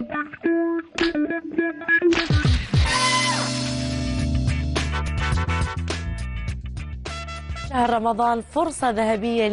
شهر رمضان فرصة ذهبية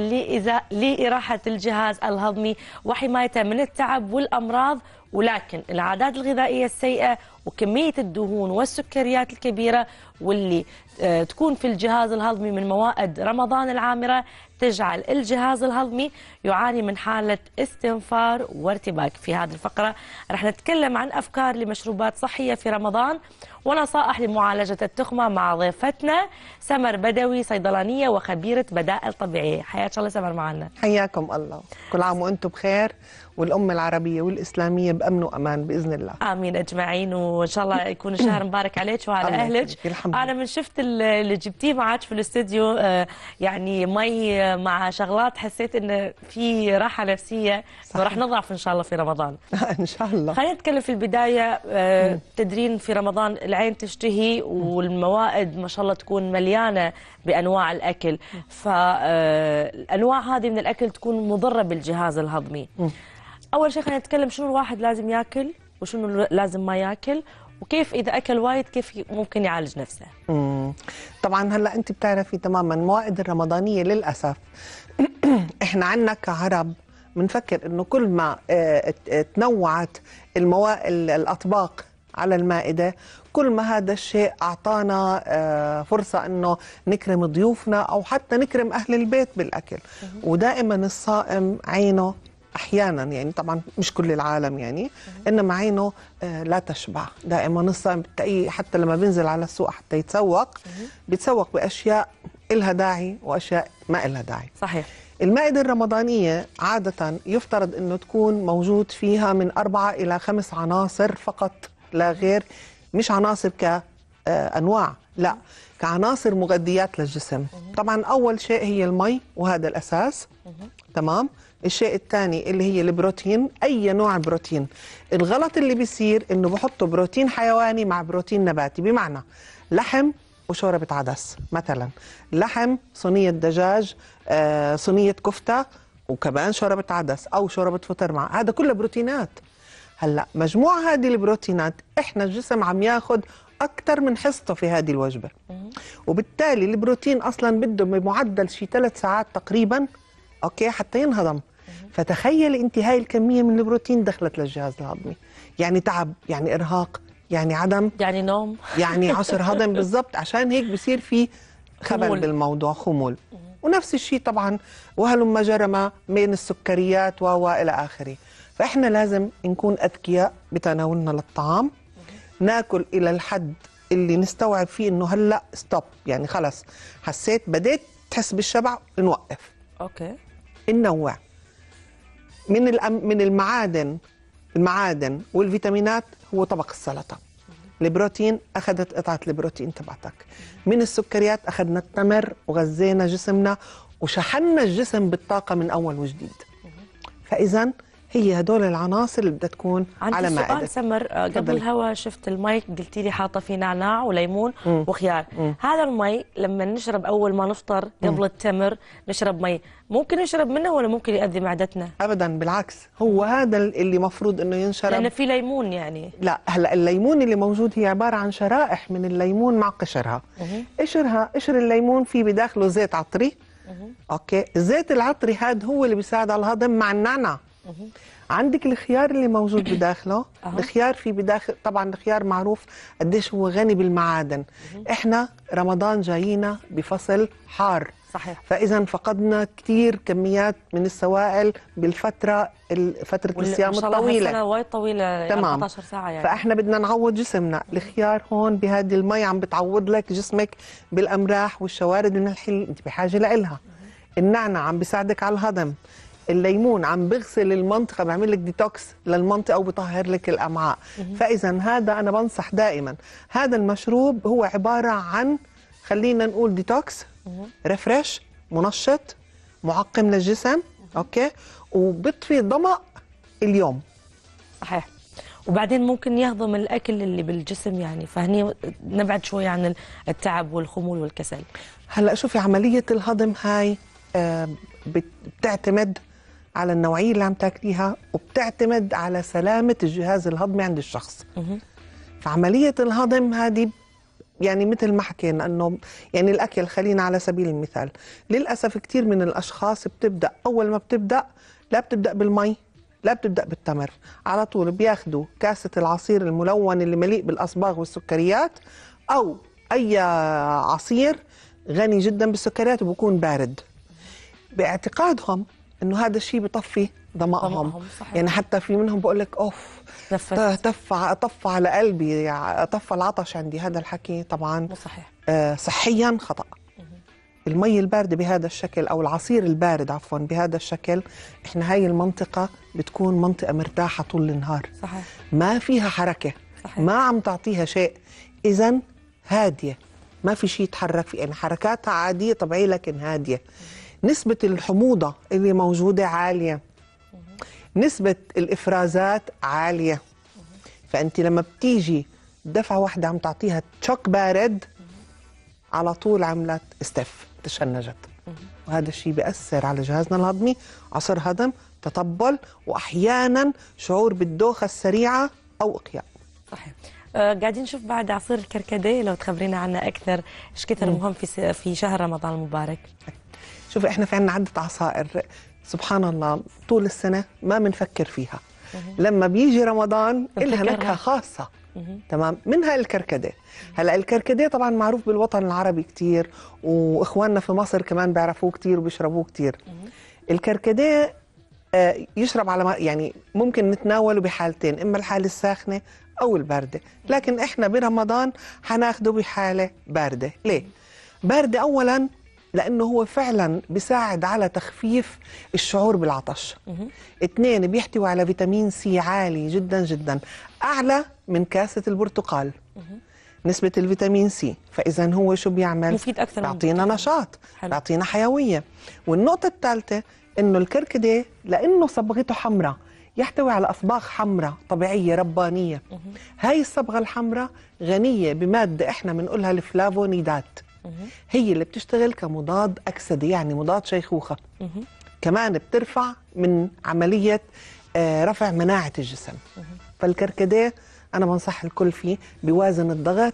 لإراحة الجهاز الهضمي وحمايته من التعب والأمراض ولكن العادات الغذائية السيئة وكمية الدهون والسكريات الكبيرة واللي آه، تكون في الجهاز الهضمي من موائد رمضان العامرة تجعل الجهاز الهضمي يعاني من حالة استنفار وارتباك في هذه الفقرة رح نتكلم عن أفكار لمشروبات صحية في رمضان ونصائح لمعالجة التخمة مع ضيفتنا سمر بدوي صيدلانية وخبيرة بدائل طبيعية حياك الله سمر معنا حياكم الله كل عام وأنتم بخير والأمة العربية والإسلامية بأمن وأمان بإذن الله آمين أجمعين و وان شاء الله يكون شهر مبارك عليك وعلى اهلك انا من شفت اللي جبتيه معك في الاستديو آه، يعني مي آه، مع شغلات حسيت ان في راحه نفسيه وراح نضعف ان شاء الله في رمضان ان شاء الله خلينا نتكلم في البدايه آه، تدرين في رمضان العين تشتهي والموائد ما شاء الله تكون مليانه بانواع الاكل فالانواع هذه من الاكل تكون مضره بالجهاز الهضمي اول شيء خلينا نتكلم شنو الواحد لازم ياكل وشنو لازم ما ياكل وكيف اذا اكل وايد كيف ممكن يعالج نفسه مم. طبعا هلا انت بتعرفي تماما الموائد الرمضانيه للاسف احنا عنا كعرب بنفكر انه كل ما آه، تنوعت الموائد الاطباق على المائدة كل ما هذا الشيء أعطانا آه، فرصة أنه نكرم ضيوفنا أو حتى نكرم أهل البيت بالأكل ودائما الصائم عينه احيانا يعني طبعا مش كل العالم يعني انما عينه آه، لا تشبع دائما لسه بتلاقيه حتى لما بينزل على السوق حتى يتسوق بيتسوق باشياء إلها داعي واشياء ما إلها داعي صحيح المائدة الرمضانية عادة يفترض أنه تكون موجود فيها من أربعة إلى خمس عناصر فقط لا غير مش عناصر كأنواع آه، لا كعناصر مغذيات للجسم طبعا أول شيء هي المي وهذا الأساس تمام الشيء الثاني اللي هي البروتين اي نوع بروتين الغلط اللي بيصير انه بحطوا بروتين حيواني مع بروتين نباتي بمعنى لحم وشوربة عدس مثلا لحم صينية دجاج آه، صينية كفتة وكمان شوربة عدس أو شوربة فطر مع هذا كله بروتينات هلا مجموع هذه البروتينات احنا الجسم عم ياخذ اكثر من حصته في هذه الوجبه وبالتالي البروتين اصلا بده بمعدل شي ثلاث ساعات تقريبا اوكي حتى ينهضم فتخيل انت هاي الكميه من البروتين دخلت للجهاز الهضمي يعني تعب يعني ارهاق يعني عدم يعني نوم يعني عسر هضم بالضبط عشان هيك بصير في خبل خمول. بالموضوع خمول ونفس الشيء طبعا جرى ما من السكريات و الى اخره فاحنا لازم نكون اذكياء بتناولنا للطعام ناكل الى الحد اللي نستوعب فيه انه هلا ستوب يعني خلص حسيت بديت تحس بالشبع نوقف اوكي النوع من من المعادن المعادن والفيتامينات هو طبق السلطه البروتين اخذت قطعه البروتين تبعتك من السكريات اخذنا التمر وغذينا جسمنا وشحنا الجسم بالطاقه من اول وجديد فاذا هي هدول العناصر اللي بدها تكون على مائدة عندي سؤال سمر آه، قبل الهوا شفت المي قلتي لي حاطه فيه نعناع وليمون مم. وخيار مم. هذا المي لما نشرب اول ما نفطر قبل مم. التمر نشرب مي ممكن نشرب منه ولا ممكن يؤذي معدتنا ابدا بالعكس هو هذا اللي مفروض انه ينشرب لانه في ليمون يعني لا هلا الليمون اللي موجود هي عباره عن شرائح من الليمون مع قشرها مم. قشرها قشر الليمون في بداخله زيت عطري اوكي الزيت العطري هذا هو اللي بيساعد على الهضم مع النعناع عندك الخيار اللي موجود بداخله الخيار في بداخل طبعا الخيار معروف قديش هو غني بالمعادن احنا رمضان جايينا بفصل حار صحيح فاذا فقدنا كثير كميات من السوائل بالفتره فتره الصيام الطويله سنه وايد طويله يعني تمام 14 ساعه يعني فاحنا بدنا نعوض جسمنا الخيار هون بهذه المي عم بتعوض لك جسمك بالامراح والشوارد من الحل انت بحاجه لها النعنع عم بيساعدك على الهضم الليمون عم بغسل المنطقه بعمل لك ديتوكس للمنطقه وبطهر لك الامعاء فاذا هذا انا بنصح دائما هذا المشروب هو عباره عن خلينا نقول ديتوكس ريفرش منشط معقم للجسم اوكي وبطفي ضمأ اليوم صحيح وبعدين ممكن يهضم الاكل اللي بالجسم يعني فهني نبعد شوي عن التعب والخمول والكسل هلا شوفي عمليه الهضم هاي آه، بتعتمد على النوعيه اللي عم تاكليها وبتعتمد على سلامه الجهاز الهضمي عند الشخص فعمليه الهضم هذه يعني مثل ما حكينا انه يعني الاكل خلينا على سبيل المثال للاسف كثير من الاشخاص بتبدا اول ما بتبدا لا بتبدا بالمي لا بتبدا بالتمر على طول بياخذوا كاسه العصير الملون اللي مليء بالاصباغ والسكريات او اي عصير غني جدا بالسكريات وبكون بارد باعتقادهم انه هذا الشيء بطفي ضمائهم يعني حتى في منهم بقول لك اوف تف طف على قلبي يعني طف العطش عندي هذا الحكي طبعا صحيح آه صحيا خطأ المي الباردة بهذا الشكل أو العصير البارد عفوا بهذا الشكل إحنا هاي المنطقة بتكون منطقة مرتاحة طول النهار صحيح. ما فيها حركة صحيح. ما عم تعطيها شيء إذا هادية ما في شيء يتحرك فيها يعني حركاتها عادية طبيعية لكن هادية نسبة الحموضة اللي موجودة عالية نسبة الإفرازات عالية فأنت لما بتيجي دفعة واحدة عم تعطيها تشوك بارد على طول عملت استف تشنجت وهذا الشيء بيأثر على جهازنا الهضمي عصر هضم تطبل وأحيانا شعور بالدوخة السريعة أو إقياء صحيح آه، قاعدين نشوف بعد عصير الكركديه لو تخبرينا عنه اكثر ايش كثر مهم في في شهر رمضان المبارك شوف احنا في عنا عده عصائر سبحان الله طول السنه ما بنفكر فيها لما بيجي رمضان إلها نكهه خاصه تمام منها الكركديه هلا الكركديه طبعا معروف بالوطن العربي كثير واخواننا في مصر كمان بيعرفوه كثير وبيشربوه كثير الكركديه آه، يشرب على يعني ممكن نتناوله بحالتين اما الحاله الساخنه او البارده لكن احنا برمضان حناخده بحاله بارده ليه بارده اولا لأنه هو فعلا بيساعد على تخفيف الشعور بالعطش اثنين بيحتوي على فيتامين سي عالي جدا جدا أعلى من كاسة البرتقال نسبة الفيتامين سي فإذا هو شو بيعمل مفيد أكثر بيعطينا نشاط بيعطينا حيوية والنقطة الثالثة إنه الكركديه لأنه صبغته حمراء يحتوي على أصباغ حمراء طبيعية ربانية هاي الصبغة الحمراء غنية بمادة إحنا بنقولها الفلافونيدات هي اللي بتشتغل كمضاد اكسدي يعني مضاد شيخوخه كمان بترفع من عمليه آه، رفع مناعه الجسم فالكركديه انا بنصح الكل فيه بيوازن الضغط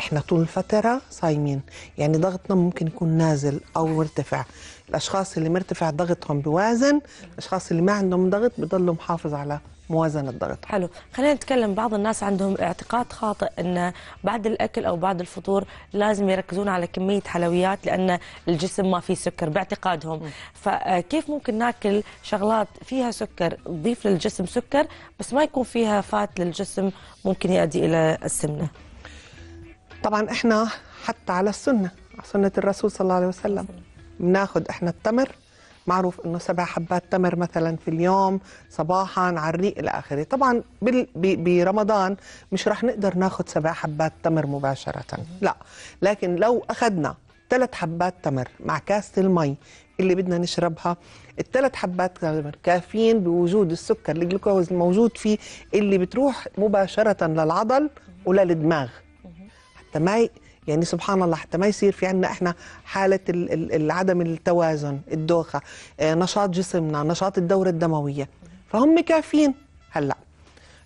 احنا طول الفتره صايمين يعني ضغطنا ممكن يكون نازل او مرتفع الاشخاص اللي مرتفع ضغطهم بوازن الاشخاص اللي ما عندهم ضغط بضلوا محافظ على موازنه الضغط حلو خلينا نتكلم بعض الناس عندهم اعتقاد خاطئ ان بعد الاكل او بعد الفطور لازم يركزون على كميه حلويات لان الجسم ما فيه سكر باعتقادهم م. فكيف ممكن ناكل شغلات فيها سكر تضيف للجسم سكر بس ما يكون فيها فات للجسم ممكن يؤدي الى السمنه طبعا احنا حتى على السنه سنه الرسول صلى الله عليه وسلم بناخذ احنا التمر معروف انه سبع حبات تمر مثلا في اليوم صباحا على الريق الى اخره طبعا برمضان مش رح نقدر ناخذ سبع حبات تمر مباشره لا لكن لو اخذنا ثلاث حبات تمر مع كاسة المي اللي بدنا نشربها الثلاث حبات تمر كافيين بوجود السكر الجلوكوز الموجود فيه اللي بتروح مباشرة للعضل وللدماغ حتى ما يعني سبحان الله حتى ما يصير في عندنا احنا حاله عدم التوازن الدوخه آه، نشاط جسمنا نشاط الدوره الدمويه فهم كافيين هلا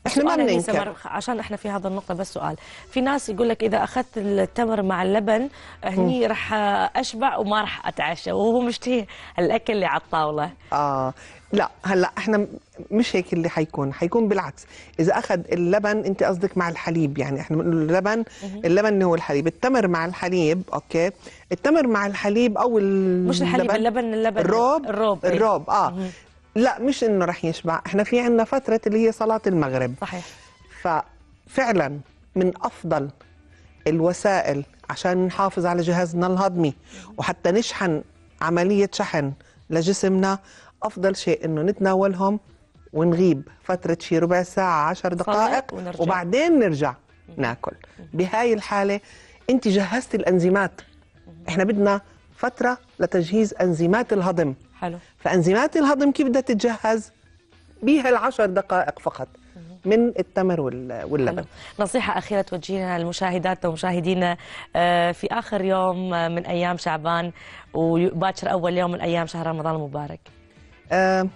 احنا ما بننكر عشان احنا في هذا النقطه بس سؤال في ناس يقول لك اذا اخذت التمر مع اللبن هني راح اشبع وما راح اتعشى وهو مشتهي الاكل اللي على الطاوله اه لا هلا احنا مش هيك اللي حيكون حيكون بالعكس اذا اخذ اللبن انت قصدك مع الحليب يعني احنا بنقول اللبن اللبن هو الحليب التمر مع الحليب اوكي التمر مع الحليب او اللبن مش الحليب اللبن اللبن الروب الروب, إيه. الروب. اه لا مش انه رح يشبع احنا في عندنا فتره اللي هي صلاه المغرب صحيح ففعلا من افضل الوسائل عشان نحافظ على جهازنا الهضمي وحتى نشحن عمليه شحن لجسمنا افضل شيء انه نتناولهم ونغيب فتره شي ربع ساعه عشر دقائق ونرجع. وبعدين نرجع ناكل بهاي الحاله انت جهزت الانزيمات احنا بدنا فتره لتجهيز انزيمات الهضم حلو فانزيمات الهضم كيف بدها تتجهز بها العشر دقائق فقط من التمر واللبن نصيحة أخيرة توجهينها لمشاهداتنا ومشاهدينا آه، في آخر يوم آه، من أيام شعبان وباكر أول يوم من أيام شهر رمضان المبارك أه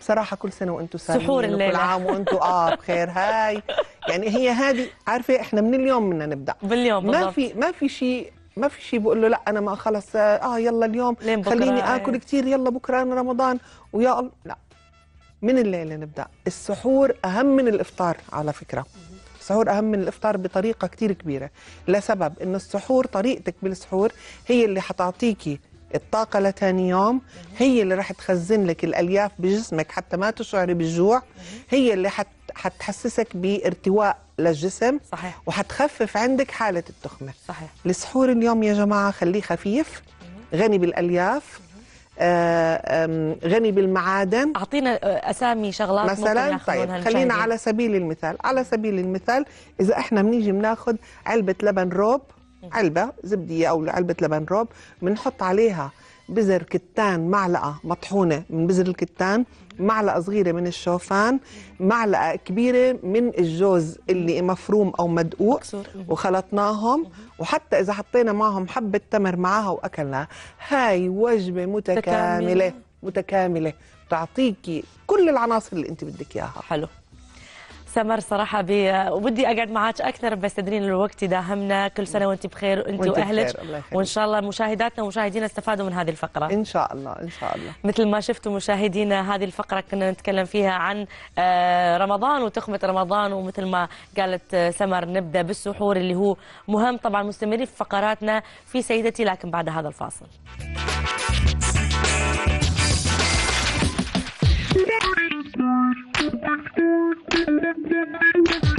بصراحة كل سنة وأنتم سالمين سحور الليلة كل عام وأنتم آه بخير هاي يعني هي هذه عارفة إحنا من اليوم بدنا نبدأ باليوم بالضبط. ما في ما في شيء ما في شيء بقول له لا انا ما خلص اه, آه، يلا اليوم خليني إيه. اكل كثير يلا بكره انا رمضان ويا الله لا من الليل نبدا السحور اهم من الافطار على فكره السحور اهم من الافطار بطريقه كثير كبيره لسبب انه السحور طريقتك بالسحور هي اللي حتعطيكي الطاقة لتاني يوم هي اللي رح تخزن لك الألياف بجسمك حتى ما تشعري بالجوع هي اللي حت... حتحسسك بارتواء للجسم صحيح. وحتخفف عندك حالة التخمة صحيح. السحور اليوم يا جماعة خليه خفيف غني بالألياف آه، غني بالمعادن اعطينا آه، اسامي شغلات مثلا طيب خلينا على سبيل المثال على سبيل المثال اذا احنا بنيجي بناخذ علبه لبن روب علبه زبديه او علبه لبن روب بنحط عليها بذر كتان معلقه مطحونه من بذر الكتان معلقه صغيره من الشوفان معلقه كبيره من الجوز اللي مفروم او مدقوق وخلطناهم وحتى اذا حطينا معهم حبه تمر معها واكلناها هاي وجبه متكامله متكامله, متكاملة. تعطيكي كل العناصر اللي انت بدك اياها حلو سمر صراحة وبدي أقعد معك أكثر بس تدرين الوقت داهمنا كل سنة وأنت بخير وأنت وأهلك وإن شاء الله مشاهداتنا ومشاهدينا استفادوا من هذه الفقرة إن شاء الله إن شاء الله مثل ما شفتوا مشاهدينا هذه الفقرة كنا نتكلم فيها عن آه، رمضان وتخمة رمضان ومثل ما قالت آه، سمر نبدأ بالسحور اللي هو مهم طبعا مستمرين في فقراتنا في سيدتي لكن بعد هذا الفاصل Thank you.